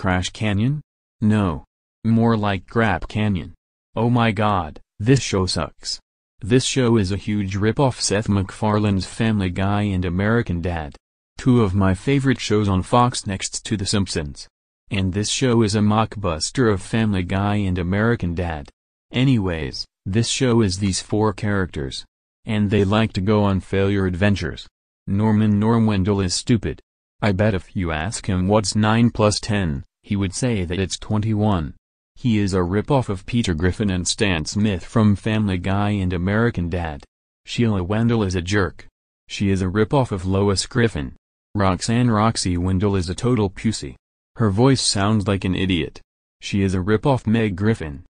Crash Canyon? No. More like Crap Canyon. Oh my god, this show sucks. This show is a huge rip-off. Seth MacFarlane's Family Guy and American Dad. Two of my favorite shows on Fox next to The Simpsons. And this show is a mockbuster of Family Guy and American Dad. Anyways, this show is these four characters. And they like to go on failure adventures. Norman Norwendell is stupid. I bet if you ask him what's 9 plus 10, he would say that it's 21. He is a ripoff of Peter Griffin and Stan Smith from Family Guy and American Dad. Sheila Wendell is a jerk. She is a ripoff of Lois Griffin. Roxanne Roxy Wendell is a total pussy. Her voice sounds like an idiot. She is a ripoff Meg Griffin.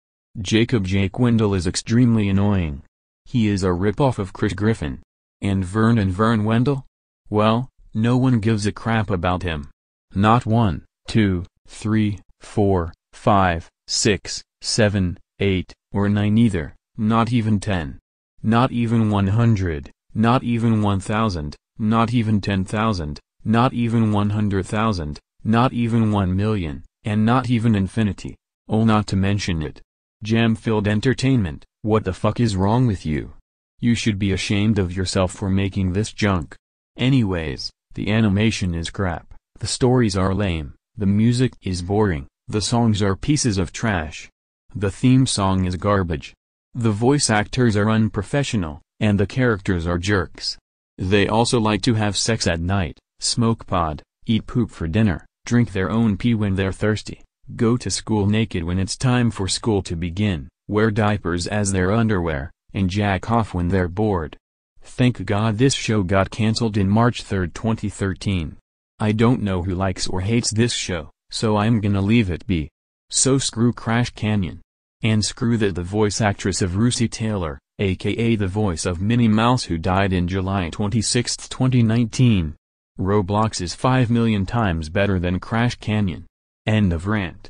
Jacob Jake Wendell is extremely annoying. He is a ripoff of Chris Griffin. And Vern and Vern Wendell? Well, no one gives a crap about him. Not one, two, 3, 4, 5, 6, 7, 8, or 9 either, not even 10. Not even 100, not even 1000, not even 10,000, not even 100,000, not even 1 million, and not even infinity. Oh not to mention it. Jam-filled entertainment, what the fuck is wrong with you? You should be ashamed of yourself for making this junk. Anyways, the animation is crap, the stories are lame, the music is boring, the songs are pieces of trash. The theme song is garbage. The voice actors are unprofessional, and the characters are jerks. They also like to have sex at night, smoke pod, eat poop for dinner, drink their own pee when they're thirsty, go to school naked when it's time for school to begin, wear diapers as their underwear, and jack off when they're bored. Thank God this show got cancelled in March 3, 2013. I don't know who likes or hates this show, so I'm gonna leave it be. So screw Crash Canyon. And screw that the voice actress of Russi Taylor, aka the voice of Minnie Mouse who died in July 26, 2019. Roblox is 5 million times better than Crash Canyon. End of rant.